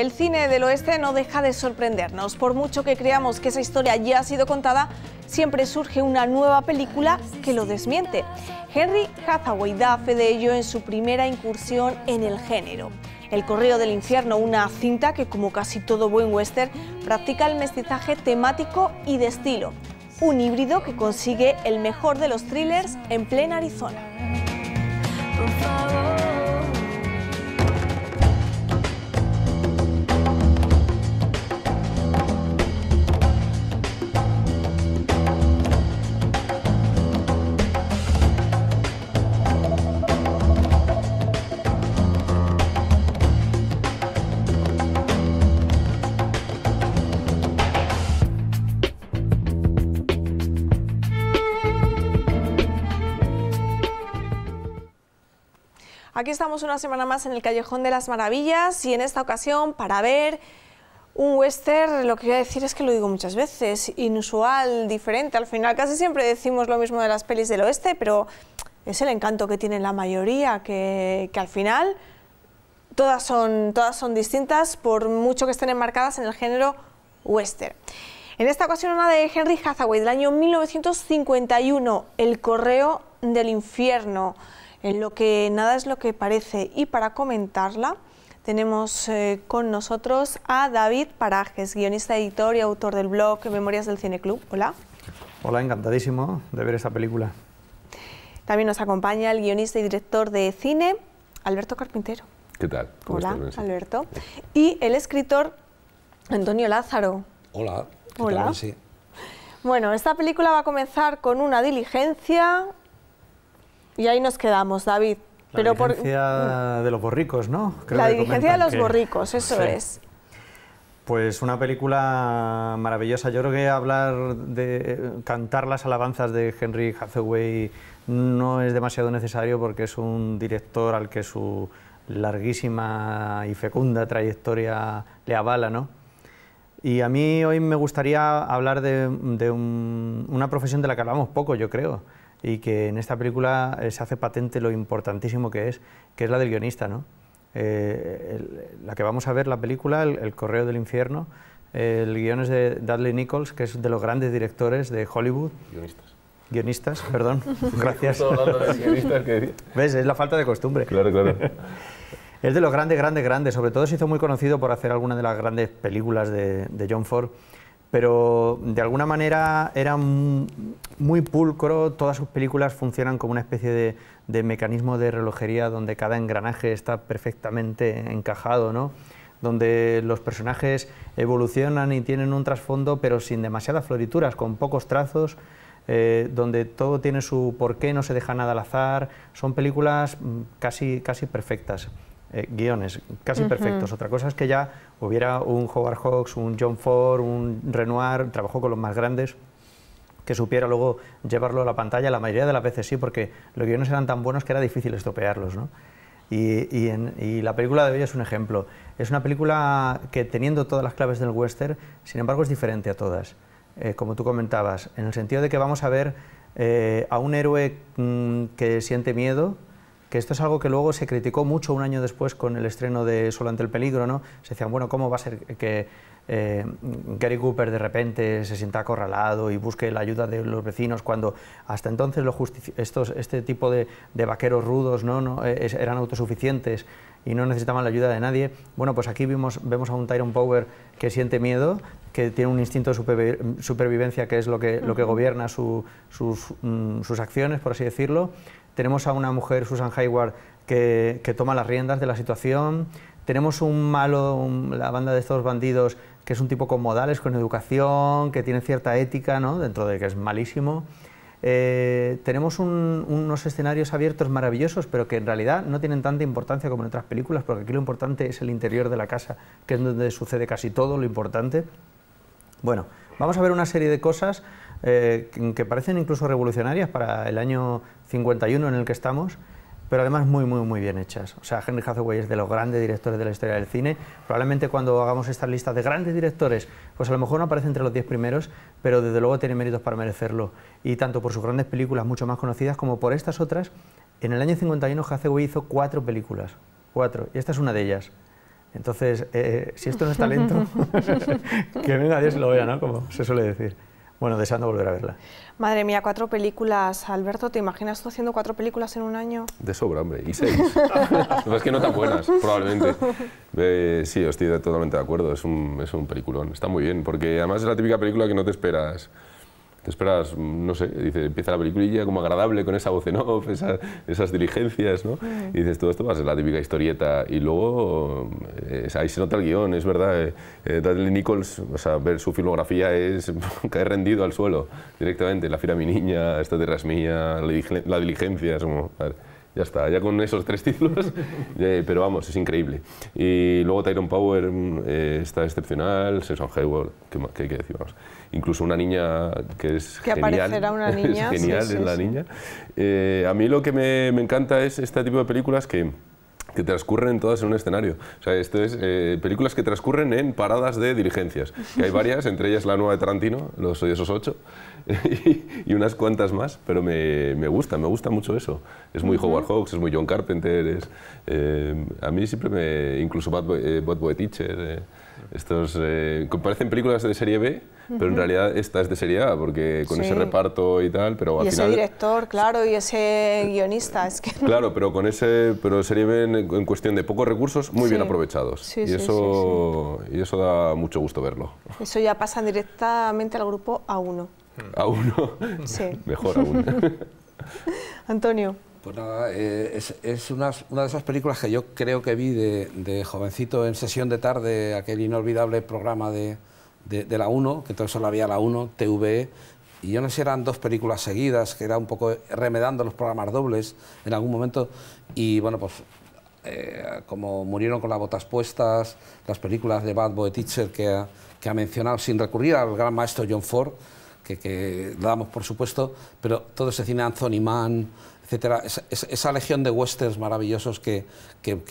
El cine del oeste no deja de sorprendernos. Por mucho que creamos que esa historia ya ha sido contada, siempre surge una nueva película que lo desmiente. Henry Hathaway da fe de ello en su primera incursión en el género. El Correo del Infierno, una cinta que, como casi todo buen western, practica el mestizaje temático y de estilo. Un híbrido que consigue el mejor de los thrillers en plena Arizona. aquí estamos una semana más en el Callejón de las Maravillas y en esta ocasión para ver un western, lo que voy a decir es que lo digo muchas veces, inusual, diferente. Al final casi siempre decimos lo mismo de las pelis del oeste, pero es el encanto que tienen la mayoría, que, al final todas son, todas son distintas por mucho que estén enmarcadas en el género western. En esta ocasión una de Henry Hathaway del año 1951, El correo del infierno en lo que nada es lo que parece y para comentarla tenemos eh, con nosotros a David Parajes, guionista, editor y autor del blog Memorias del Cine Club. Hola. Hola, encantadísimo de ver esta película. También nos acompaña el guionista y director de cine, Alberto Carpintero. ¿Qué tal? Hola, Alberto. Y el escritor Antonio Lázaro. Hola. Hola. Bueno, esta película va a comenzar con una diligencia y ahí nos quedamos, David. La Pero diligencia mm. de los borricos, ¿no? la diligencia de los borricos, eso es. Pues una película maravillosa. Yo creo que hablar de cantar las alabanzas de Henry Hathaway no es demasiado necesario porque es un director al que su larguísima y fecunda trayectoria le avala, ¿no? Y a mí hoy me gustaría hablar de, una profesión de la que hablamos poco, yo creo, y que en esta película eh, se hace patente lo importantísimo que es, que es la del guionista, ¿no? Eh, la que vamos a ver, la película, el, Correo del Infierno, el guion es de Dudley Nichols, que es de los grandes directores de Hollywood. Guionistas. Guionistas, perdón, gracias. ¿Ves? Es la falta de costumbre. Claro, claro. es de los grandes, grandes, grandes. Sobre todo se hizo muy conocido por hacer alguna de las grandes películas de, de John Ford pero de alguna manera era muy pulcro, todas sus películas funcionan como una especie de, mecanismo de relojería donde cada engranaje está perfectamente encajado, ¿no? donde los personajes evolucionan y tienen un trasfondo pero sin demasiadas florituras, con pocos trazos, eh, donde todo tiene su porqué, no se deja nada al azar, son películas mm, casi, casi perfectas. Eh, guiones casi perfectos. Otra cosa es que ya hubiera un Howard Hawks, un John Ford, un Renoir, trabajó con los más grandes que supiera luego llevarlo a la pantalla, la mayoría de las veces sí, porque los guiones eran tan buenos que era difícil estropearlos. Y, la película de hoy es un ejemplo. Es una película que teniendo todas las claves del western, sin embargo es diferente a todas, eh, como tú comentabas, en el sentido de que vamos a ver eh, a un héroe mm, que siente miedo, que esto es algo que luego se criticó mucho un año después con el estreno de Solo ante el peligro, ¿no? Se decían, bueno, ¿cómo va a ser que eh, Gary Cooper de repente se sienta acorralado y busque la ayuda de los vecinos cuando hasta entonces estos, este tipo de, vaqueros rudos ¿no? no eh, eran autosuficientes y no necesitaban la ayuda de nadie. Bueno, pues aquí vimos, vemos a un Tyrone Power que siente miedo, que tiene un instinto de supervivencia que es lo que, lo que gobierna sus, mm, sus acciones, por así decirlo, tenemos a una mujer, Susan Hayward, que, toma las riendas de la situación, tenemos un malo, la banda de estos bandidos, que es un tipo con modales, con educación, que tiene cierta ética, ¿no? dentro de que es malísimo. Eh, tenemos unos escenarios abiertos maravillosos, pero que en realidad no tienen tanta importancia como en otras películas, porque aquí lo importante es el interior de la casa, que es donde sucede casi todo lo importante. Bueno, Vamos a ver una serie de cosas eh, que parecen incluso revolucionarias para el año 51 en el que estamos, pero además muy, muy, muy bien hechas. O sea, Henry Hathaway es de los grandes directores de la historia del cine. Probablemente cuando hagamos estas listas de grandes directores, pues a lo mejor no aparece entre los 10 primeros, pero desde luego tiene méritos para merecerlo. Y tanto por sus grandes películas, mucho más conocidas, como por estas otras, en el año 51 Hathaway hizo cuatro películas. Cuatro. Y esta es una de ellas. Entonces, eh, si esto no es talento, que nadie Dios lo vea, ¿no? Como se suele decir. Bueno, deseando volver a verla. Madre mía, cuatro películas. Alberto, ¿te imaginas tú haciendo cuatro películas en un año? De sobra, hombre, y seis. es que no tan buenas, probablemente. Eh, sí, estoy totalmente de acuerdo, es un, es un peliculón. Está muy bien, porque además es la típica película que no te esperas esperas, no sé, dice, empieza la película como agradable con esa voz en off, esas diligencias, ¿no? Y dices, todo esto va a ser la típica historieta. Y luego eh, ahí se nota el guión, es verdad. Daniel eh, eh, Nichols, o sea, ver su filmografía es caer rendido al suelo directamente. La fira mi niña, esta tierra es mía, la diligencia, es como ya está, ya con esos tres títulos, pero vamos, es increíble. Y luego Tyrone Power mm, eh, está excepcional, Sesson Hayward, ¿qué, qué hay que decir? Incluso una niña que es que genial, aparecerá una niña. es genial, la niña. Eh, a mí lo que me encanta es este tipo de películas que que transcurren todas en un escenario. O sea, esto es eh, películas que transcurren en paradas de diligencias, que hay varias, entre ellas la nueva de Tarantino, Los esos ocho, y, unas cuantas más, pero me, me, gusta, me gusta mucho eso. Es muy uh Howard Hawks, es muy John Carpenter, es, eh, a mí siempre me... incluso Bad eh, Bad Boy Teacher... Estos eh, parecen películas de serie B, pero en realidad esta es de serie A, porque con ese reparto y tal, pero y ese director, claro, y ese guionista, es que... Claro, pero con ese, pero serie B en, cuestión de pocos recursos, muy bien aprovechados. y, eso, y eso da mucho gusto verlo. Eso ya pasa directamente al grupo A1. A1, Sí. mejor aún. Antonio. Pues nada, eh, es, una, de esas películas que yo creo que vi de, jovencito en sesión de tarde, aquel inolvidable programa de, la 1, que entonces solo había la 1, TV, e. y yo no sé si eran dos películas seguidas, que era un poco remedando los programas dobles en algún momento, y bueno, pues eh, como murieron con las botas puestas, las películas de Bad Boy Teacher que ha, que ha mencionado, sin recurrir al gran maestro John Ford, que, que damos por supuesto, pero todo ese cine Anthony Mann, etcétera, esa, legión de westerns maravillosos que,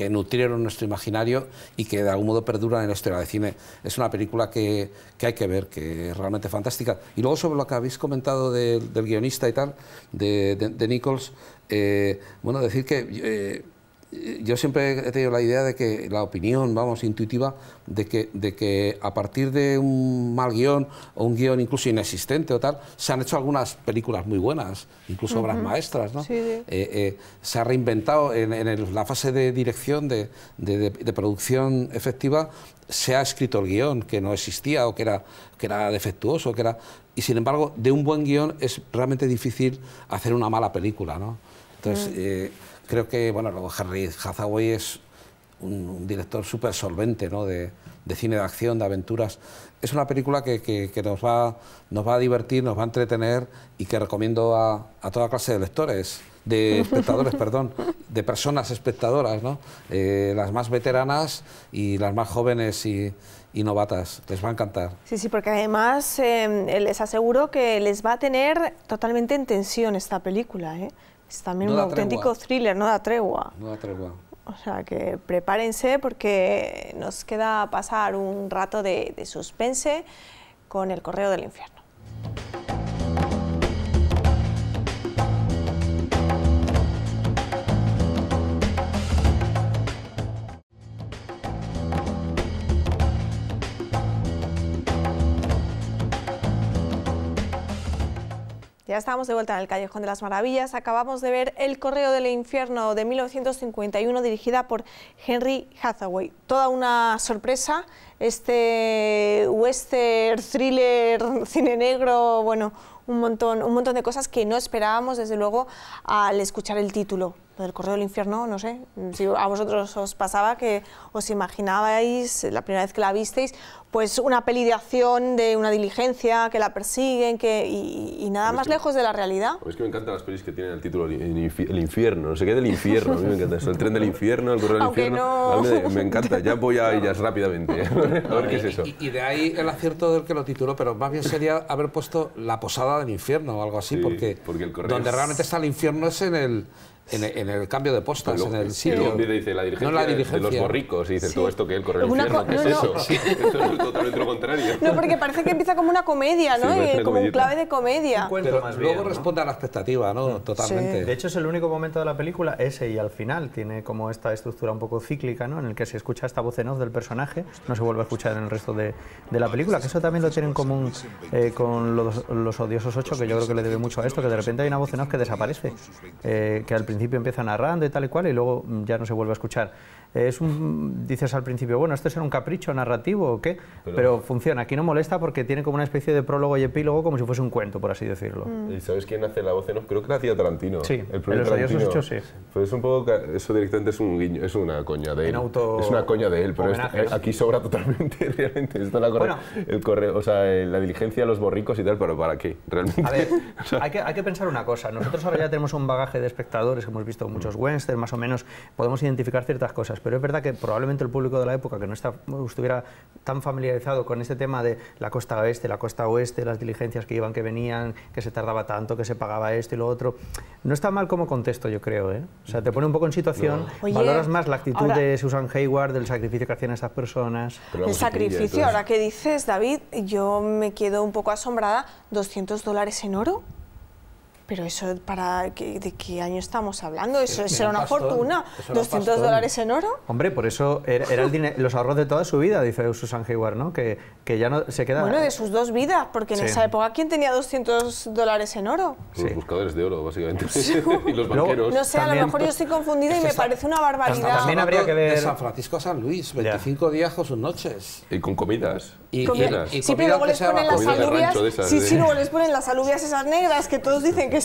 nutrieron nuestro imaginario y que de algún modo perduran en la historia de cine. Es una película que, hay que ver, que es realmente fantástica. Y luego sobre lo que habéis comentado del guionista y tal, de, Nichols, eh, bueno, decir que... Eh, yo siempre he tenido la idea de que la opinión, vamos, intuitiva, de que, de que a partir de un mal guión o un guión incluso inexistente o tal, se han hecho algunas películas muy buenas, incluso obras maestras, ¿no? Eh, eh, se ha reinventado en, la fase de dirección, de, de, producción efectiva, se ha escrito el guión que no existía o que era, que era defectuoso, que era... Y sin embargo, de un buen guión es realmente difícil hacer una mala película, ¿no? Entonces creo que bueno, luego Harry Hathaway es un, director súper solvente ¿no? de, cine de acción, de aventuras. Es una película que, nos, va, nos va a divertir, nos va a entretener y que recomiendo a, toda clase de lectores de espectadores, perdón, de personas espectadoras, ¿no? Eh, las más veteranas y las más jóvenes y, novatas. Les va a encantar. Sí, sí, porque además em, les aseguro que les va a tener totalmente en tensión esta película. ¿eh? es también un auténtico thriller, no da tregua. No da tregua. O sea que prepárense porque nos queda pasar un rato de suspense con el correo del infierno. Ya estamos de vuelta en el Callejón de las Maravillas. Acabamos de ver El Correo del Infierno de 1951 dirigida por Henry Hathaway. Toda una sorpresa, este western, thriller, cine negro, bueno, un montón, un montón de cosas que no esperábamos desde luego al escuchar el título del correo del infierno, no sé, mm, si a vosotros os pasaba que os imaginabais, eh, la primera vez que la visteis, pues una peli de acción de una diligencia, que la persiguen, que, y, nada más lejos de la realidad. Es que me encantan las pelis que tienen el título El infierno, no sé qué del infierno, a mí me encanta eso, el tren del infierno, el correo del infierno, me, encanta, ya voy a ellas rápidamente, a ver qué es eso. Y, de ahí el acierto del que lo tituló, pero más bien sería haber puesto La posada del infierno o algo así, porque, donde realmente está el infierno es en el en, el cambio de postas, en el sitio. Y dice la dirigencia, la de los borricos, y dice todo esto que el corre ¿qué es eso? Sí. es totalmente lo contrario. No, porque parece que empieza como una comedia, ¿no? como un clave de comedia. Pero luego responde a la expectativa, ¿no? Totalmente. De hecho, es el único momento de la película, ese y al final, tiene como esta estructura un poco cíclica, ¿no? En el que se escucha esta voz en off del personaje, no se vuelve a escuchar en el resto de, de la película, que eso también lo tiene en común eh, con los, odiosos ocho, que yo creo que le debe mucho a esto, que de repente hay una voz en off que desaparece, eh, que al principio empieza narrando y tal y cual, y luego mm, ya no se vuelve a escuchar. Eh, es un, dices al principio, bueno, esto será un capricho narrativo o qué, pero, funciona. Aquí no molesta porque tiene como una especie de prólogo y epílogo como si fuese un cuento, por así decirlo. Mm. ¿Y sabes quién hace la voz Creo que hacía Tarantino. Sí, el Tarantino. sí. Pues es un poco, eso directamente es un guiño, es una coña de él. Auto... Es una coña de él, pero aquí sobra totalmente, realmente. Esto la corre, o sea, eh, la diligencia los borricos y tal, pero ¿para qué? Realmente. A ver, hay, que, hay que pensar una cosa. Nosotros ahora ya tenemos un bagaje de espectadores hemos visto muchos westerns, más o menos, podemos identificar ciertas cosas, pero es verdad que probablemente el público de la época que no estuviera tan familiarizado con este tema de la costa oeste, la costa oeste, las diligencias que iban, que venían, que se tardaba tanto, que se pagaba esto y lo otro, no está mal como contexto, yo creo, ¿eh? O sea, te pone un poco en situación, valoras más la actitud de Susan Hayward, del sacrificio que hacían estas personas. El sacrificio, ahora que dices, David, yo me quedo un poco asombrada, 200 dólares en oro. Pero eso, para ¿de qué año estamos hablando? Eso, era una fortuna. 200 dólares en oro. Hombre, por eso era, los ahorros de toda su vida, dice Susan Hayward, ¿no? Que, que ya no se queda. Bueno, de sus dos vidas, porque en esa época, ¿quién tenía 200 dólares en oro? Los buscadores de oro, básicamente. y los banqueros. No, sé, a lo mejor yo estoy confundida y me parece una barbaridad. También habría que ver. De San Francisco a San Luis, 25 días o sus noches. Y con comidas. Y, y, y, sí, les ponen las alubias. Sí, sí, ¿eh? luego les ponen las alubias esas negras que todos dicen que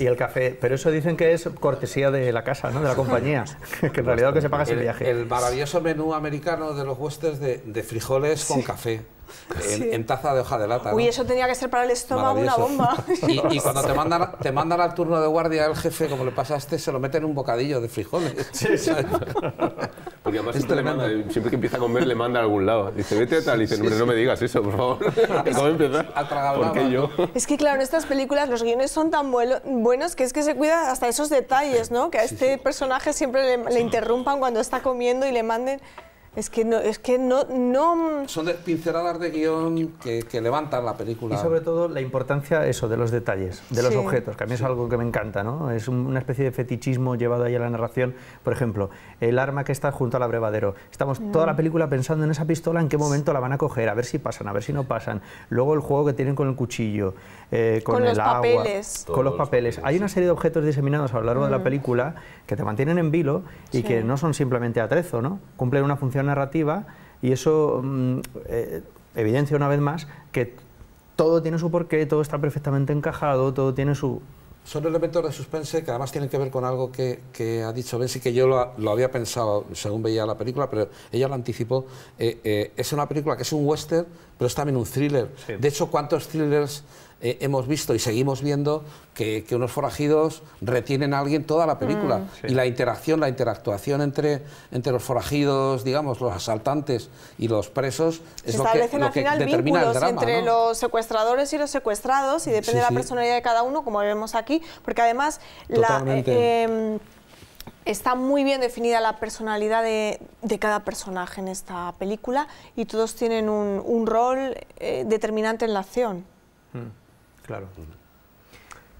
y el café, pero eso dicen que es cortesía de la casa, ¿no? De la compañía, que en realidad lo que se paga es el, viaje. El maravilloso menú americano de los westerns de, frijoles con café en, taza de hoja de lata. Uy, eso tenía que ser para el estómago una bomba. Y, cuando te mandan, al turno de guardia al jefe, como le pasaste, se lo meten un bocadillo de frijoles. Sí, sí. Porque además siempre, que empieza a comer le manda a algún lado. Dice, vete a tal. Y dice, hombre, no me digas eso, por favor. ¿Cómo empezar? ¿Por qué yo? Es que claro, en estas películas los guiones son tan buenos que es que se cuida hasta esos detalles, ¿no? Que a este personaje siempre le interrumpan cuando está comiendo y le manden... Es que no, es que no, no... Son de pinceladas de guión que, que, levantan la película. Y sobre todo la importancia, eso, de los detalles, de los objetos, que a mí es algo que me encanta, ¿no? Es una especie de fetichismo llevado ahí a la narración. Por ejemplo, el arma que está junto al abrevadero. Estamos toda la mm. película pensando en esa pistola, en qué momento la van a coger, a ver si pasan, a ver si no pasan. Luego el juego que tienen con el cuchillo, eh, con, con, los papeles. con los papeles. Hay una serie de objetos diseminados a lo largo de la mm. película que te mantienen en vilo y que no son simplemente atrezo, ¿no? Cumplen una función narrativa y eso mm, eh, evidencia una vez más que todo tiene su porqué, todo está perfectamente encajado, todo tiene su... Son elementos de suspense que además tienen que ver con algo que, ha dicho Bensi, que yo lo, había pensado según veía la película, pero ella lo anticipó. Eh, eh, es una película que es un western, pero es también un thriller. De hecho, ¿cuántos thrillers eh, hemos visto y seguimos viendo que, unos forajidos retienen a alguien toda la película. Mm. Y la interacción, la interactuación entre, entre los forajidos, digamos, los asaltantes y los presos, es Se lo establecen al final vínculos entre los secuestradores y los secuestrados, y depende de la personalidad de cada uno, como vemos aquí, porque además eh, em, está muy bien definida la personalidad de, cada personaje en esta película y todos tienen un, rol eh, determinante en la acción. Mm. Claro.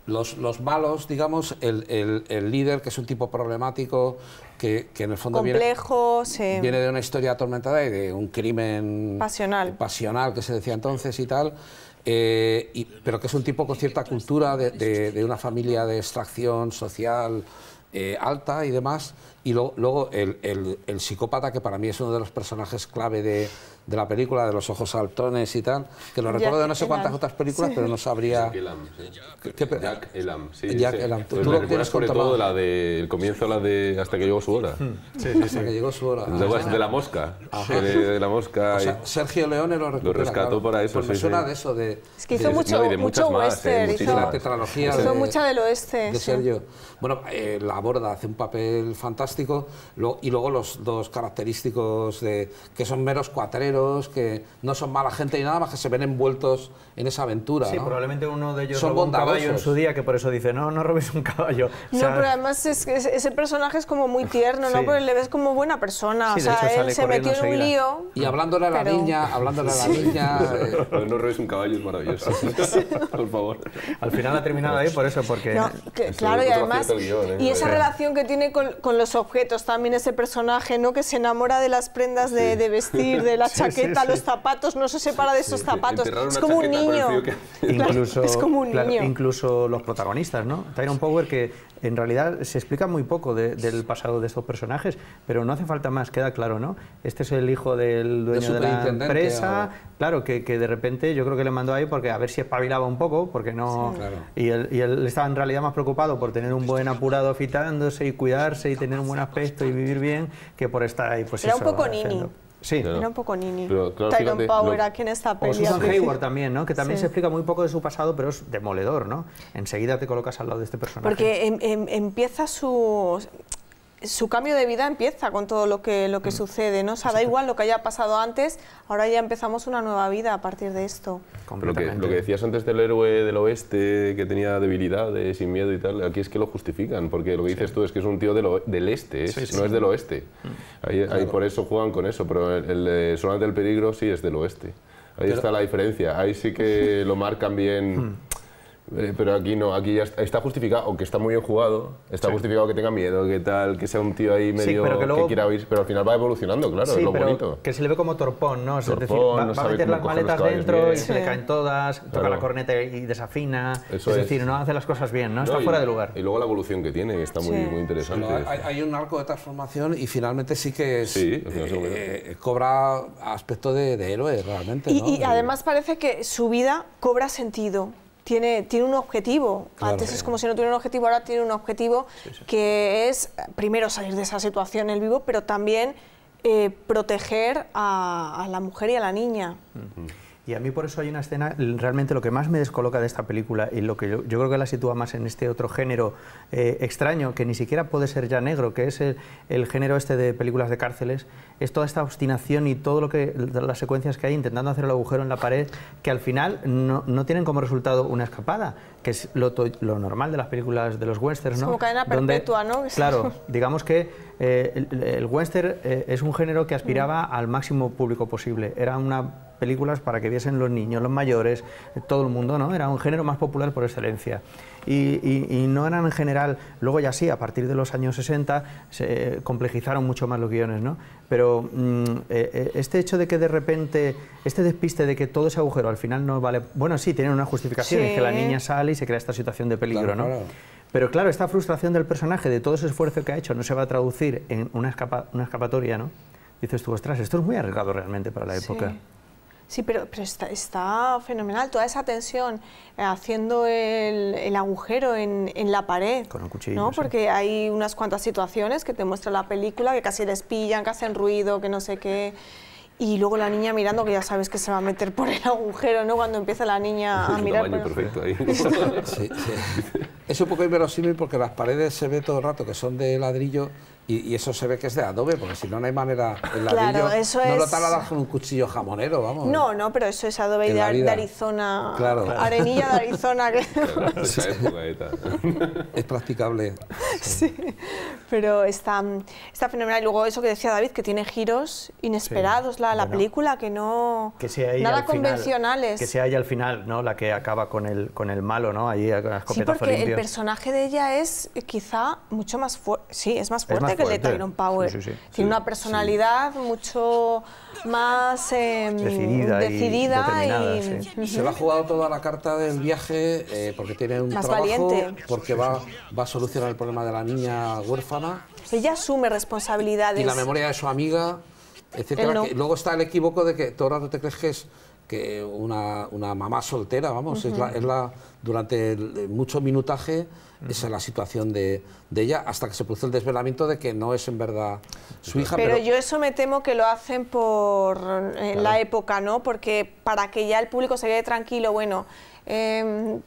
Los, malos, digamos, el, el, líder, que es un tipo problemático, que, en el fondo viene, viene, de una historia atormentada y de un crimen pasional, pasional que se decía entonces y tal, eh, pero que es un tipo con cierta cultura de, una familia de extracción social eh, alta y demás, y luego el, el, psicópata, que para mí es uno de los personajes clave de, de la película, de los ojos saltones y tal, que lo recuerdo de no sé cuántas otras películas, pero no sabría... Jack Elam, Jack Elam, sí. Jack Elam. Pues ¿Tú, lo tienes sobre todo de la de... El comienzo, la de... Hasta que llegó su hora. Mm, sí, Hasta que llegó su hora. de la mosca. De, la mosca. O Sergio Leone lo Lo rescató para eso, pues me suena de eso, de... Es que hizo mucho, mucho más, western. ¿eh? hizo, la tetralogía. Hizo mucha del oeste. De Sergio. Bueno, eh, la borda hace un papel fantástico lo, y luego los dos característicos de que son meros cuatreros, que no son mala gente y nada más que se ven envueltos en esa aventura. Sí, probablemente uno de ellos son robó un caballo en su día, que por eso dice, no, no robes un caballo. no, pero además es, ese personaje es como muy tierno, ¿no? Porque le ves como buena persona, o sea, él se metió en un lío. Y hablándole a la niña, hablándole a la niña... Eh. no robes un caballo es maravilloso, por favor. Al final ha terminado ahí por eso, porque... claro, y además... ¿eh? Y esa relación que tiene con, con los objetos, también ese personaje, ¿no? Que se enamora de las prendas de, vestir, de la chaqueta, los zapatos, no se separa de esos zapatos. Es como un niño. Incluso, es como un niño. Incluso los protagonistas, ¿no? Tyrone Power que en realidad se explica muy poco del pasado de estos personajes, pero no hace falta más, queda claro, ¿no? Este es el hijo del dueño de, la empresa, claro, que, de repente yo creo que le mandó ahí porque a ver si espabilaba un poco, porque no... y, él, y, estaba en realidad más preocupado por tener un buen apurado fitándose y cuidarse y tener un buen aspecto y vivir bien que por estar ahí, pues Era un poco nini. Sí. Era un poco nini. Titan Power, ¿a quién está peleando? Hayward también, ¿no? Que también se explica muy poco de su pasado, pero es demoledor, ¿no? Enseguida te colocas al lado de este personaje. Porque em, em, empieza su su cambio de vida empieza con todo lo que, lo que mm. sucede, ¿no? O da igual lo que haya pasado antes, ahora ya empezamos una nueva vida a partir de esto. Lo que, decías antes del héroe del oeste que tenía debilidades sin miedo y tal, aquí es que lo justifican, porque lo que dices tú es que es un tío del este, no es del oeste. y mm. Ahí, por eso juegan con eso, pero el, el del Peligro sí es del oeste. Ahí está la diferencia, ahí sí que lo marcan bien. Hmm. Eh, pero aquí no, aquí ya está, justificado, justificado, aunque está muy bien jugado, está justificado que tenga miedo, que tal, que sea un tío ahí medio que, quiera oír, pero al final va evolucionando, claro, es lo bonito. Que se le ve como torpón, ¿no? Es decir, va, no a meter las maletas dentro y se le caen todas, toca la corneta y desafina, es, decir, no hace las cosas bien, ¿no? está fuera de lugar. Y luego la evolución que tiene, está muy, muy interesante. hay, un arco de transformación y finalmente sí que es, eh, cobra aspecto de, héroe realmente. Y, y además parece que su vida cobra sentido tiene, tiene un objetivo. Antes es como si no tuviera un objetivo, ahora tiene un objetivo que es, primero, salir de esa situación en el vivo, pero también eh, proteger a, la mujer y a la niña. Y a mí por eso hay una escena, realmente lo que más me descoloca de esta película y lo que yo, creo que la sitúa más en este otro género eh, extraño, que ni siquiera puede ser ya negro, que es el, género este de películas de cárceles, es toda esta obstinación y todo lo que las secuencias que hay intentando hacer el agujero en la pared, que al final no, tienen como resultado una escapada, que es lo, lo, normal de las películas de los westerns, ¿no? como cadena perpetua, ¿no? Claro, digamos que eh, el, western eh, es un género que aspiraba al máximo público posible. Era una películas para que viesen los niños, los mayores, todo el mundo, ¿no? Era un género más popular por excelencia. Y, no eran en general, luego ya sí, a partir de los años 60 se complejizaron mucho más los guiones, ¿no? Pero mm, eh, eh, este hecho de que de repente, este despiste de que todo ese agujero al final no vale, bueno, sí, tienen una justificación, es que la niña sale y se crea esta situación de peligro, ¿no? Pero claro, esta frustración del personaje, de todo ese esfuerzo que ha hecho, no se va a traducir en una, escapatoria, ¿no? Dices tú, ostras, esto es muy arriesgado realmente para la sí. época. Sí, pero, está, fenomenal toda esa tensión eh, haciendo el, agujero en, la pared. Con cuchillo. ¿no? Porque hay unas cuantas situaciones que te muestra la película que casi les pillan, que hacen ruido, que no sé qué. Y luego la niña mirando, que ya sabes que se va a meter por el agujero, ¿no? Cuando empieza la niña a mirar. perfecto Es un poco inverosímil porque las paredes se ve todo el rato que son de ladrillo y, eso se ve que es de adobe, porque si no, no hay manera. El ladrillo, claro, eso no lo taladas con un cuchillo jamonero, vamos. No, no, pero eso es adobe de, Arizona. Arenilla de Arizona. es practicable. Sí. pero está, está fenomenal. Y luego eso que decía David, que tiene giros inesperados la, la película, que no. nada convencionales. que sea ella al final, ¿no? La que acaba con el, con el malo, ¿no? Ahí con las Sí, porque el personaje de ella es eh, quizá mucho más fuerte. Sí, es más fuerte que el de Tyrone Power. Tiene una personalidad mucho más em, decidida, y, Se va ha jugado toda la carta del viaje eh, porque tiene un más trabajo, valiente. porque va, va a solucionar el problema de la niña huérfana. Ella asume responsabilidades. Y la memoria de su amiga. Etcétera, luego está el equívoco de que todo el rato te crees que es que una, una mamá soltera, vamos, es, la, durante mucho minutaje, esa es la situación de, de, ella, hasta que se produce el desvelamiento de que no es en verdad su hija. Pero, yo eso me temo que lo hacen por la época, ¿no? Porque para que ya el público se quede tranquilo, bueno... Em,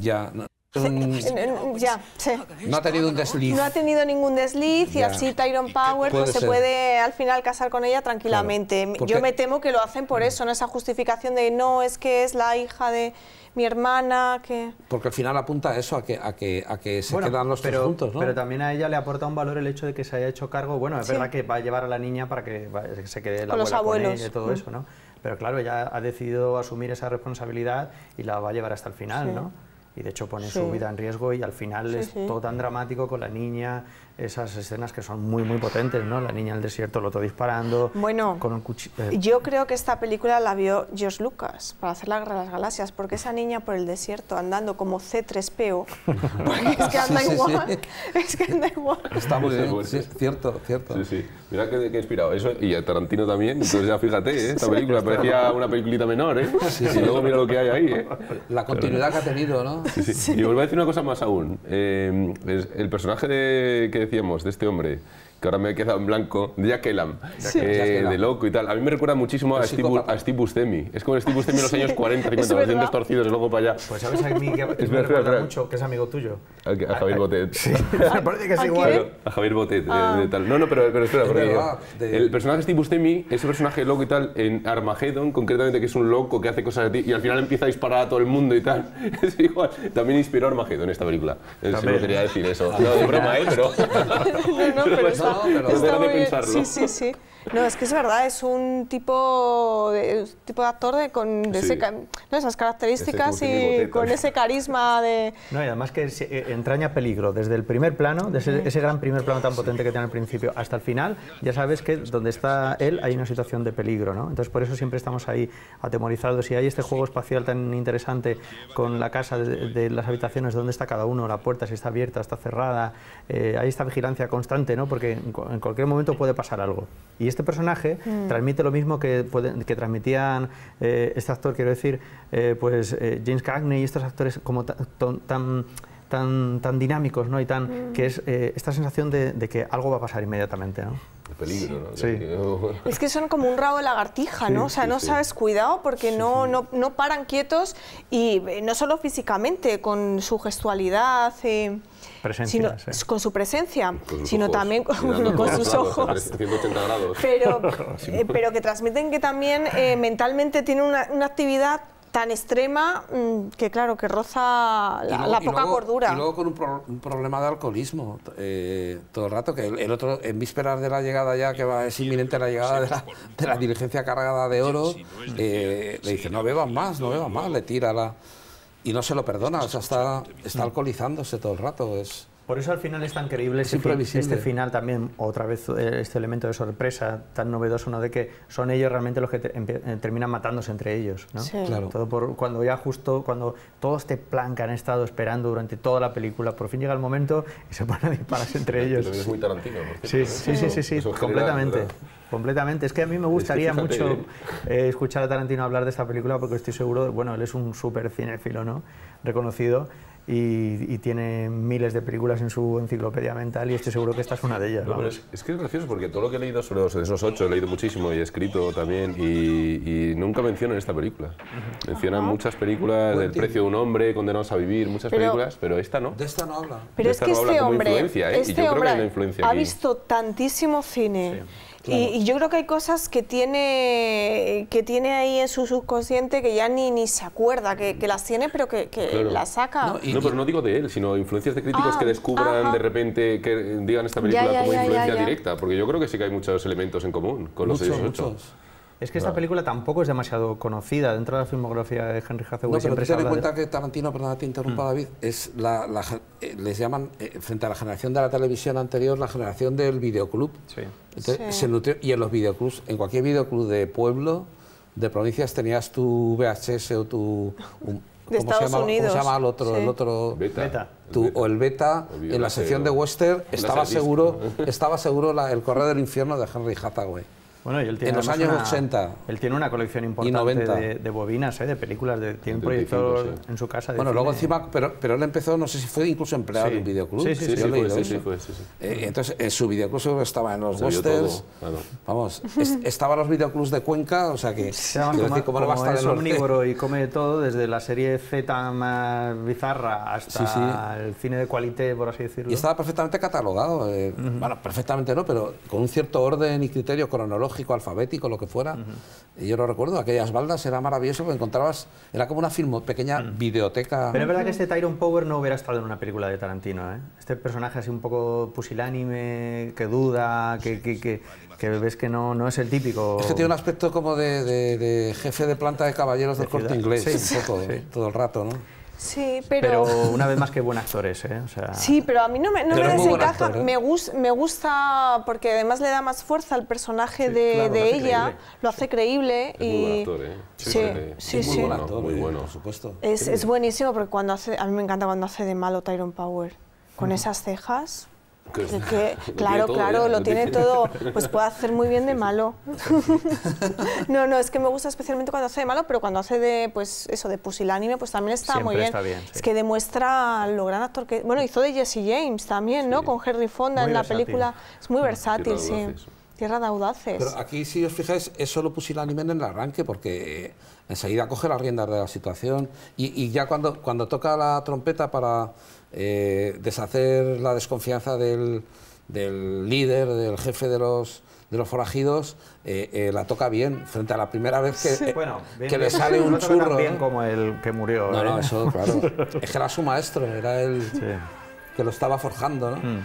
ya... No ha tenido ah, un desliz. No ha tenido ningún desliz y así Tyron Power pues, se puede al final casar con ella tranquilamente. Yo me temo que lo hacen por mm. eso, en esa justificación de no, es que es la hija de mi hermana, que... Porque al final apunta a eso, a que, a que, a que se quedan los pero, juntos, ¿no? Pero también a ella le aporta un valor el hecho de que se haya hecho cargo, bueno, es verdad que va a llevar a la niña para que se quede la con los abuelos. y todo mm. eso, ¿no? Pero claro, ella ha decidido asumir esa responsabilidad y la va a llevar hasta el final, ¿no? y de hecho pone su vida en riesgo y al final es todo tan dramático con la niña, esas escenas que son muy, muy potentes, ¿no? La niña en el desierto, el otro disparando. Bueno, con un eh, Yo creo que esta película la vio George Lucas para hacer la guerra de las galaxias, porque esa niña por el desierto andando como C3PO, es que anda igual. Es que anda igual. Está muy bien, pues, cierto, cierto. Sí, sí. Mira que, inspirado. Eso, y a Tarantino también, entonces ya fíjate, ¿eh? esta película parecía una peliculita menor, ¿eh? Y luego mira lo que hay ahí, ¿eh? La continuidad que ha tenido, ¿no? Sí, sí. Y vuelvo a decir una cosa más aún. el personaje que decíamos de este hombre que ahora me he quedado en blanco, Jack Elam, eh, de loco y tal. A mí me recuerda muchísimo a Steve, a Es como Steve Buscemi en los años 40, 50, los dientes torcidos, loco para allá. Pues sabes a mí que, me recuerda mucho, que es amigo tuyo. A, Javier Botet. me parece que es igual. ¿eh? a Javier Botet, eh, ah. de, tal. No, no, pero, espera, el personaje de Steve Buscemi ese personaje loco y tal en Armageddon, concretamente, que es un loco que hace cosas y al final empieza a disparar a todo el mundo y tal. Es igual. También inspiró a Armageddon esta película. Se me quería decir eso. No, broma, Pero pero, de pensarlo. Sí, sí, sí. No, es que es verdad, es un tipo de, tipo de actor de, con esas características y con ese carisma de... No, y además que eh, entraña peligro desde el primer plano, desde ese gran primer plano tan potente que tiene al principio hasta el final, ya sabes que donde está él hay una situación de peligro, ¿no? Entonces por eso siempre estamos ahí atemorizados y hay este juego espacial tan interesante con la casa de, las habitaciones, dónde está cada uno, la puerta, si está abierta, está cerrada, hay eh, esta vigilancia constante, ¿no? Porque en, cualquier momento puede pasar algo. Y este personaje mm. transmite lo mismo que, que transmitían eh, este actor, quiero decir, eh, pues eh, James Cagney y estos actores como tan, tan tan, dinámicos, ¿no? Y tan, mm. que es eh, esta sensación de, que algo va a pasar inmediatamente, ¿no? peligro, ¿no? Sí. Oh. Es que son como un rabo de lagartija, ¿no? o sea, no sabes cuidado porque no, no, no, paran quietos y eh, no solo físicamente, con su gestualidad. Eh, con su presencia, sino también con, sus ojos. Pero, pero que transmiten que también mentalmente tienen una, una, actividad tan extrema mm, que claro, que roza la, poca gordura Y luego con un, problema de alcoholismo eh, todo el rato, que el, otro, en vísperas de la llegada ya, que va, es inminente la llegada de la, de la diligencia cargada de oro, eh, le dice, no beba más, no beba más, le tira la... Y no se lo perdona, o sea, está, está alcoholizándose todo el rato, es... Por eso al final es tan creíble este, este final también, otra vez eh, este elemento de sorpresa tan novedoso, ¿no? de que son ellos realmente los que eh, terminan matándose entre ellos. ¿no? Sí. Claro. Todo por, cuando ya justo, cuando todo este plan que han estado esperando durante toda la película, por fin llega el momento y se van a dispararse entre ellos. Pero es muy tarantino. sí, sí, sí, sí, completamente. completamente. Es que a mí me gustaría mucho eh, escuchar a Tarantino hablar de esta película porque estoy seguro, bueno, él es un súper cinéfilo, ¿no? Reconocido y, tiene miles de películas en su enciclopedia mental y estoy seguro que esta es una de ellas. es, que es gracioso porque todo lo que he leído sobre esos ocho, he leído muchísimo y he escrito también y, nunca mencionan esta película. Mencionan muchas películas del precio de un hombre, condenados a vivir, muchas películas, pero esta no. De esta no habla. Pero es que este hombre, ¿eh? este ha visto tantísimo cine. Sí y, yo creo que hay cosas que tiene, que tiene ahí en su subconsciente que ya ni, ni se acuerda, que, las tiene pero que, que las saca. No, no, pero no digo de él, sino influencias de críticos que ah, descubran de repente, que digan esta película como influencia directa, porque yo creo que sí que hay muchos elementos en común con los 68. Es que esta película tampoco es demasiado conocida dentro de la filmografía de Henry Hathaway. No, pero ten cuenta que Tarantino, perdona, te interrumpa mm. David, es la, eh, les llaman, eh, frente a la generación de la televisión anterior, la generación del videoclub. Sí. Se y en los videoclubs, en cualquier videoclub de pueblo, de provincias, tenías tu VHS o tu... ¿cómo se llama, Unidos. se llama el otro? El otro beta. O el beta, en la sección de Western, estaba seguro, estaba seguro, estaba el correo del infierno de Henry Hathaway. Bueno, él tiene en los años 80. Él tiene una colección importante de, bobinas, ¿eh? de películas, de, tiene un proyecto en su casa. bueno, luego encima, pero, pero él empezó, no sé si fue incluso empleado en un videoclub. Sí, sí, sí, sí eh, entonces, en eh, su videoclub estaba en los westerns. Vamos, estaba los videoclubs de Cuenca, o sea que... Se como, decir, es omnívoro y come de todo, desde la serie Z más bizarra hasta el cine de cualité, por así decirlo. Y estaba perfectamente catalogado, eh, bueno, perfectamente no, pero con un cierto orden y criterio cronológico alfabético, lo que fuera. Y yo lo recuerdo, aquellas baldas era maravilloso porque encontrabas, era como una film, pequeña videoteca. Pero es verdad que este Tyrone Power no hubiera estado en una película de Tarantino. ¿eh? Este personaje así un poco pusilánime, que duda, que, que, que, ves que no, no es el típico. Es que tiene un aspecto como de, jefe de planta de caballeros del corte inglés, un poco, ¿eh? todo el rato, Sí, pero... una vez más que buen actor es, ¿eh? Sí, pero a mí no me, no me desencaja, ¿eh? me, gusta porque además le da más fuerza al personaje de, ella, lo hace creíble. y... muy buen actor, ¿eh? Sí, sí, sí. Es muy, bueno, ¿eh? por supuesto. Es, buenísimo porque cuando hace, a mí me encanta cuando hace de malo Tyrone Power, con esas cejas... claro, claro, lo tiene todo. Pues puede hacer muy bien de malo. no, no, es que me gusta especialmente cuando hace de malo, pero cuando hace de, pues, eso, de pusilánime, pues también está muy bien. Es que demuestra lo gran actor que... Bueno, hizo de Jesse James también, ¿no? Con Henry Fonda en la película. Es muy versátil, sí. Tierra de audaces. Pero aquí, si os fijáis, es solo pusilánime en el arranque, porque eh, enseguida coge las riendas de la situación y, ya cuando, cuando toca la trompeta para eh, deshacer la desconfianza del, líder, del jefe de los de los forajidos eh, eh, la toca bien frente a la primera vez que, bueno, que le sale un churro bien como el que murió no no eso claro es que era su maestro era el que lo estaba forjando no mm.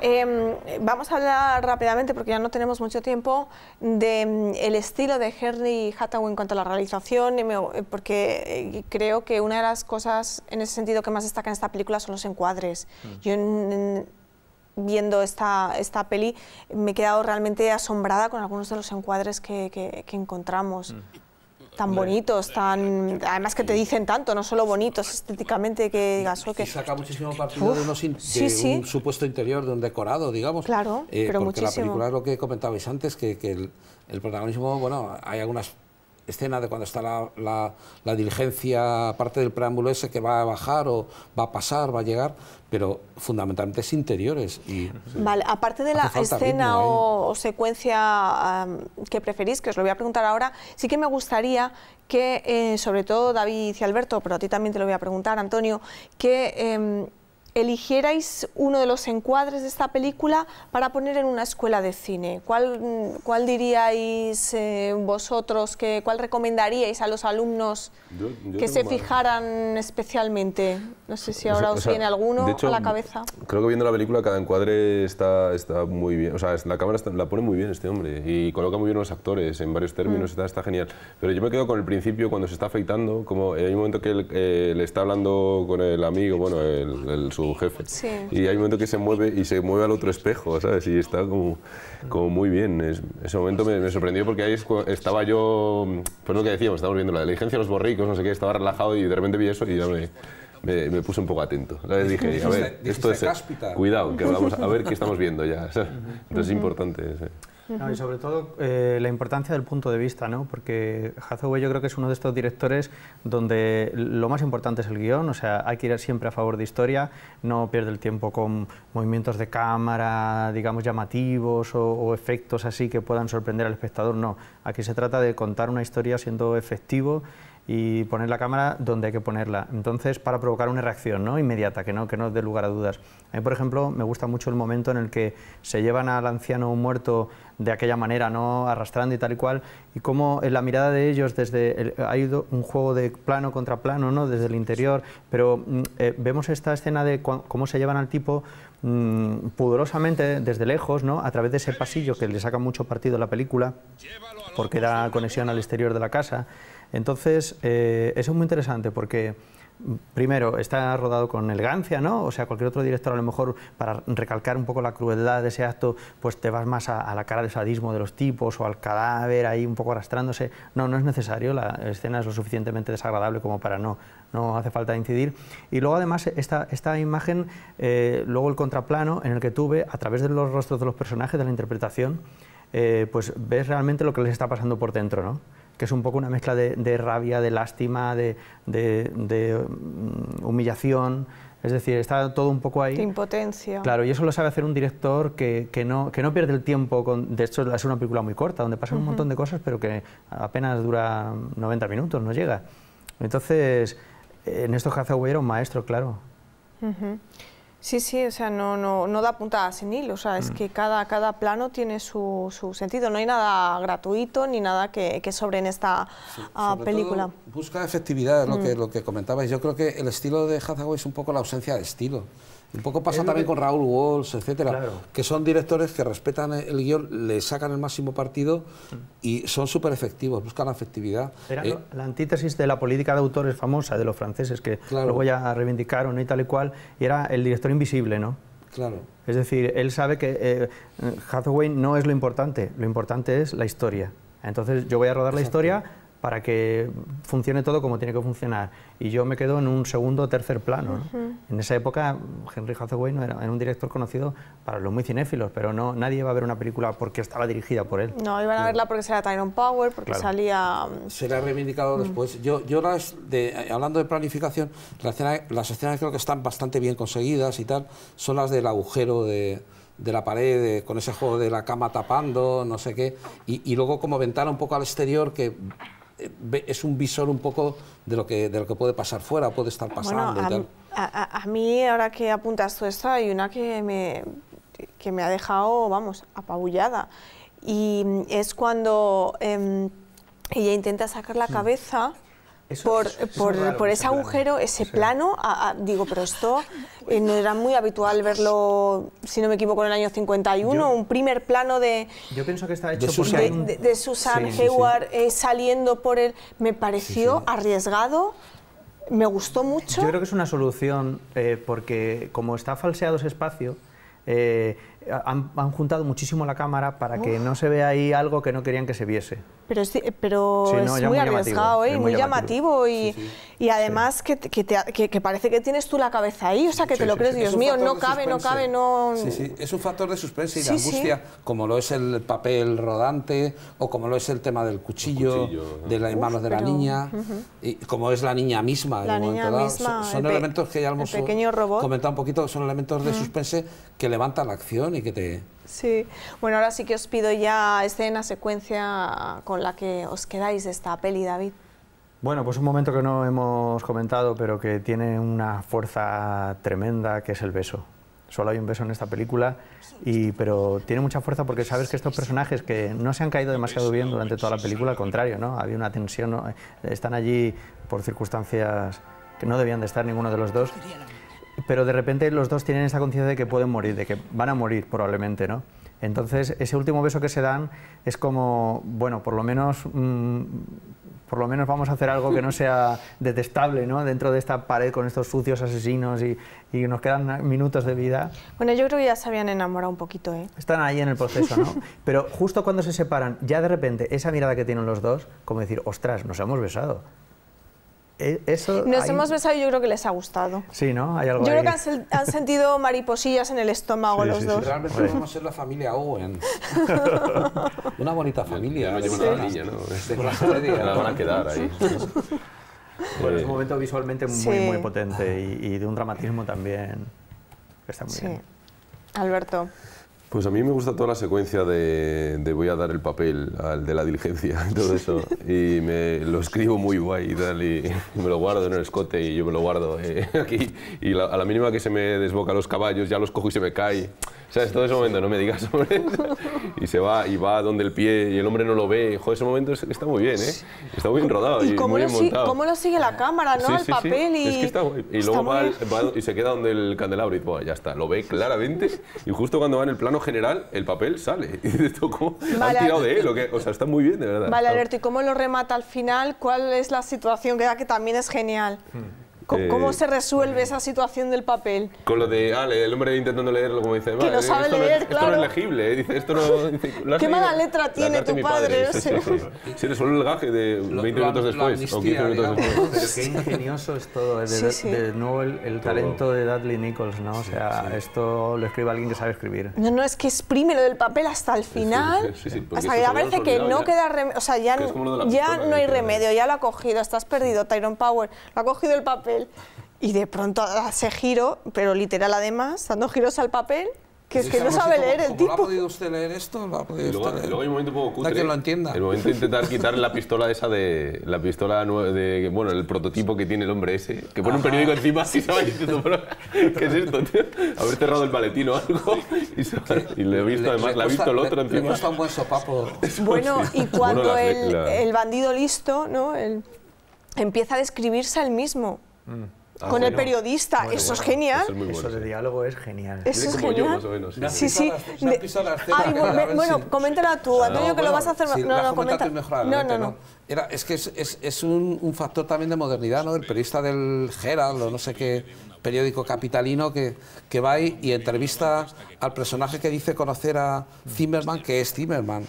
Em, vamos a hablar rápidamente, porque ya no tenemos mucho tiempo, del mm, estilo de Henry Hathaway en cuanto a la realización, eh, porque eh, creo que una de las cosas en ese sentido que más destaca en esta película son los encuadres. Mm. Yo viendo esta, esta peli me he quedado realmente asombrada con algunos de los encuadres que, encontramos. Mm tan bonitos, tan además que te dicen tanto, no solo bonitos estéticamente que digas que saca muchísimo partido de, un supuesto interior de un decorado, digamos. Claro, eh, pero porque la película es lo que comentabais antes que, el, el protagonismo, bueno, hay algunas escena de cuando está la, la, diligencia, parte del preámbulo ese que va a bajar o va a pasar, va a llegar, pero fundamentalmente es interiores. Y, vale, aparte de la escena o, secuencia que preferís, que os lo voy a preguntar ahora, sí que me gustaría que, eh, sobre todo David y Alberto, pero a ti también te lo voy a preguntar, Antonio, que... Em, eligierais uno de los encuadres de esta película para poner en una escuela de cine, ¿cuál, cuál diríais eh, vosotros, que, cuál recomendaríais a los alumnos que se fijaran especialmente? No sé si ahora os viene alguno a la cabeza. Creo que viendo la película cada encuadre está, está muy bien, o sea, la cámara la pone muy bien este hombre y coloca muy bien los actores en varios términos, mm. está, genial. Pero yo me quedo con el principio cuando se está afeitando, como en eh, un momento que eh, le está hablando con el amigo, bueno, el, el jefe. Y hay un momento que se mueve y se mueve al otro espejo, ¿sabes? Y está como, como muy bien. Es, ese momento me, sorprendió porque ahí estaba yo, pues lo que decíamos, estábamos viendo la diligencia los borricos, no sé qué, estaba relajado y de repente vi eso y ya me... Me, puse un poco atento. Dije, a ver, esto es... Cuidado, que vamos a ver qué estamos viendo ya. Entonces es importante y sobre todo eh, la importancia del punto de vista, ¿no? porque Hathaway yo creo que es uno de estos directores donde lo más importante es el guión, o sea, hay que ir siempre a favor de historia, no pierde el tiempo con movimientos de cámara, digamos, llamativos o, o efectos así que puedan sorprender al espectador, no. Aquí se trata de contar una historia siendo efectivo y poner la cámara donde hay que ponerla. Entonces, para provocar una reacción ¿no? inmediata, que no, que no dé lugar a dudas. A mí, por ejemplo, me gusta mucho el momento en el que se llevan al anciano muerto de aquella manera, ¿no? arrastrando y tal y cual, y cómo en la mirada de ellos, desde hay un juego de plano contra plano, ¿no? desde el interior, pero mm, eh, vemos esta escena de cómo se llevan al tipo mm, pudorosamente desde lejos, ¿no? a través de ese pasillo que le saca mucho partido a la película, porque da conexión al exterior de la casa. Entonces, eh, eso es muy interesante porque primero, está rodado con elegancia, ¿no? O sea, cualquier otro director a lo mejor para recalcar un poco la crueldad de ese acto, pues te vas más a, la cara de sadismo de los tipos o al cadáver ahí un poco arrastrándose. No, no es necesario, la escena es lo suficientemente desagradable como para no, no hace falta incidir. Y luego además esta, esta imagen, eh, luego el contraplano en el que tuve, a través de los rostros de los personajes, de la interpretación, eh, pues ves realmente lo que les está pasando por dentro, ¿no? que es un poco una mezcla de, rabia, de lástima, de, mm, humillación. Es decir, está todo un poco ahí. impotencia. Claro, y eso lo sabe hacer un director que, no, que no pierde el tiempo. de hecho, es una película muy corta, donde pasan un montón de cosas, pero que apenas dura 90 minutos, no llega. Entonces, en estos Hathaway era un maestro, claro. Sí, sí, o sea, no, no, no da puntada sin hilo, o sea, es mm. que cada, cada plano tiene su, su, sentido, no hay nada gratuito ni nada que, que sobre en esta ah, película. busca efectividad, lo, que, mm. lo que comentabais, yo creo que el estilo de Hathaway es un poco la ausencia de estilo. Un poco pasa también con Raúl Walsh, etcétera, que son directores que respetan el guión, le sacan el máximo partido mm. y son súper efectivos, buscan la efectividad. Era eh, la antítesis de la política de autores famosa de los franceses, que claro. luego ya reivindicaron y tal y cual, y era el director invisible, ¿no? Claro. Es decir, él sabe que eh, Hathaway no es lo importante, lo importante es la historia. Entonces yo voy a rodar la historia para que funcione todo como tiene que funcionar. Y yo me quedo en un segundo o tercer plano. En esa época, Henry Hathaway no era, un director conocido para los muy cinéfilos, pero no, nadie iba a ver una película porque estaba dirigida por él. No, iban a verla porque salía Tyrone Power, porque salía... Será reivindicado mm. después. Yo, yo las eh, hablando de planificación, las escenas creo que están bastante bien conseguidas y tal, son las del agujero de la pared, con ese juego de la cama tapando, no sé qué, y, y luego como ventana un poco al exterior que es un visor un poco de lo que, de lo que puede pasar fuera, puede estar pasando. a, mí, ahora que apuntas tú esto, hay una que me, ha dejado, vamos, apabullada. Y mm, es cuando em, ella intenta sacar la hmm. cabeza por, por, ese, agujero, ese plano, digo, pero esto eh, no era muy habitual verlo, si no me equivoco, en el año 51, un primer plano de... que de Susan, Hayward eh, saliendo por él, me pareció arriesgado, me gustó mucho. Yo creo que es una solución, eh, porque como está falseado ese espacio, han, juntado muchísimo la cámara para que no se vea ahí algo que no querían que se viese. Pero ¿eh? es, muy, arriesgado y muy, llamativo, y, y además que, que, parece que tienes tú la cabeza ahí, o sea que te lo crees, Dios mío, no cabe, no cabe, no... Sí, sí, es un factor de suspense y de angustia, como lo es el papel rodante o como lo es el tema del cuchillo, de las manos de la niña, y como es la niña misma. en Son, elementos que ya hemos comentado un poquito, son elementos de suspense que levantan la acción y que te... Sí, bueno, ahora sí que os pido ya escena, secuencia con la que os quedáis de esta peli, David? Bueno, pues un momento que no hemos comentado, pero que tiene una fuerza tremenda, que es el beso. Solo hay un beso en esta película, y, pero tiene mucha fuerza porque sabes que estos personajes que no se han caído demasiado bien durante toda la película, al contrario, ¿no? Había una tensión, están allí por circunstancias que no debían de estar ninguno de los dos, pero de repente los dos tienen esa conciencia de que pueden morir, de que van a morir probablemente, ¿no? Entonces, ese último beso que se dan es como, bueno, por lo menos, mm, por lo menos vamos a hacer algo que no sea detestable, ¿no? Dentro de esta pared con estos sucios asesinos y, y nos quedan minutos de vida. Bueno, yo creo que ya se habían enamorado un poquito, ¿eh? Están ahí en el proceso, ¿no? Pero justo cuando se separan, ya de repente, esa mirada que tienen los dos, como decir, ostras, nos hemos besado. E, eso Nos hemos besado y yo creo que les ha gustado. Sí, ¿no? Hay algo yo creo que han, sentido mariposillas en el estómago los dos. Sí, realmente podemos ser la familia Owen. una bonita familia. no una niña ¿no? Este, este la, van a quedar ahí. es un momento visualmente muy, muy potente y, y, de un dramatismo también que está muy bien. Alberto. Pues a mí me gusta toda la secuencia de, voy a dar el papel al de la diligencia y todo eso. Y me lo escribo muy guay y tal, me lo guardo en el escote y yo me lo guardo eh, aquí. Y a la mínima que se me desboca los caballos, ya los cojo y se me cae. O ¿Sabes? Todo ese momento, no me digas sobre Y se va, y va donde el pie, y el hombre no lo ve. Joder, ese momento está muy bien, ¿eh? Está muy bien rodado y, cómo muy lo cómo lo sigue la cámara, ¿no? el papel y... está Y luego va, y se queda donde el candelabro y pues ya está. Lo ve claramente y justo cuando va en el plano general, el papel sale. Y esto, ¿cómo vale, tirado de él? O, sea, está muy bien, de verdad. Vale, Alberto, ¿y cómo lo remata al final? ¿Cuál es la situación que da que también es genial? Hmm. Eh, ¿Cómo, se resuelve esa situación del papel? Con lo de, ah, el hombre intentando leerlo, como dice, que no sabe leer, claro. Esto no es legible, eh, dice, esto no... ¿Qué mala letra tiene tu padre? Se resuelve el gaje de 20 minutos después, o 15 minutos después. Qué ingenioso es todo, eh, de, nuevo el, talento de Dudley Nichols, ¿no? O sea, esto lo escribe alguien que sabe escribir. No, no, es que exprime lo del papel hasta el final, hasta que ya parece que no queda o sea, ya no hay remedio, ya lo ha cogido, estás perdido, Tyrone Power, lo ha cogido el papel y de pronto hace giro, pero literal además, dando giros al papel, que es, que no sabe leer el tipo. ¿Lo ha podido usted leer esto? ¿Lo ha podido luego, usted leer? luego hay un momento un poco cutre. que lo entienda. El momento de intentar quitar la pistola esa de... La pistola de... Bueno, el prototipo que tiene el hombre ese. Que pone un periódico encima así, sabe Diciendo, ¿qué es esto, Haber cerrado el maletín o algo. Y, y le he visto, además, le, la ha visto el otro encima. un buen sopapo. Bueno, y cuando el, el, bandido listo, ¿no? empieza a describirse al mismo Mm. con ah, el periodista, eso es genial. Eso, es de diálogo es genial. Eso es genial. Yo, más o sí, sí. bueno, coméntala tú, Antonio, que lo vas a hacer. no, no, no, no, es que es, un, factor también de modernidad, ¿no? El periodista del Herald, o no sé qué periódico capitalino que, que va y, y entrevista al personaje que dice conocer a Zimmerman, que es Zimmerman.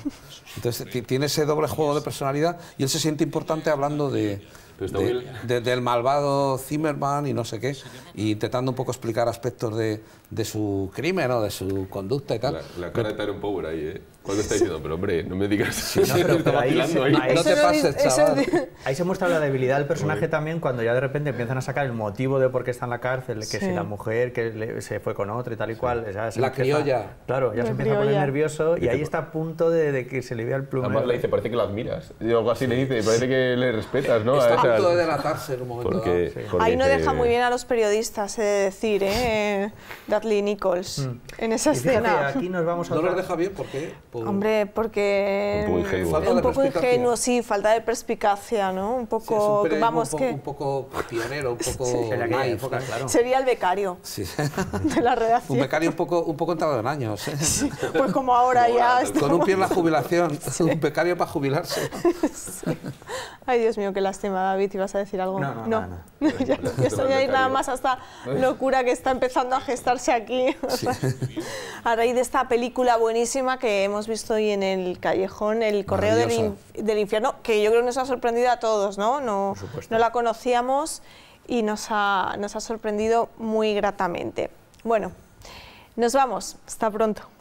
Entonces tiene ese doble juego de personalidad y él se siente importante hablando de, desde el malvado Zimmerman y no sé qué, y intentando un poco explicar aspectos de, su crimen o de su conducta y tal. La, cara de un Power ahí, ¿eh? Cuando está diciendo, pero hombre, no me digas. Sí, no, ahí, se, ahí. te pases, chaval. Ahí se muestra la debilidad del personaje también cuando ya de repente empiezan a sacar el motivo de por qué está en la cárcel, que si la mujer que se fue con otro y tal y cual. Ya la criolla. Claro, ya se empieza a poner nervioso y, ahí está a punto de, de, que se le vea el plumero. Además le dice, parece que lo admiras. Y algo así le dice, parece que le respetas, ¿no? Está a punto de delatarse en un momento porque, ahí no deja muy bien a los periodistas, de decir, ¿eh? Dudley Nichols, mm. en esa escena. aquí nos vamos a no los deja bien ¿por qué? Hombre, porque un poco ingenuo, sí, falta de perspicacia, ¿no? Un poco, vamos que... Un poco pionero, un poco... Sería el becario de la redacción. Un becario un poco, un poco entrado en años. ¿eh? pues como ahora ya... Con un pie en la jubilación, un becario para jubilarse. Ay, Dios mío, qué lástima, David, ibas a decir algo. No, no, no. no, nada más a esta locura que está empezando a gestarse aquí. a raíz de esta película buenísima que hemos visto hoy en el callejón, el correo del, infierno, que yo creo nos ha sorprendido a todos, ¿no? No, no la conocíamos y nos ha, nos ha sorprendido muy gratamente. Bueno, nos vamos. Hasta pronto.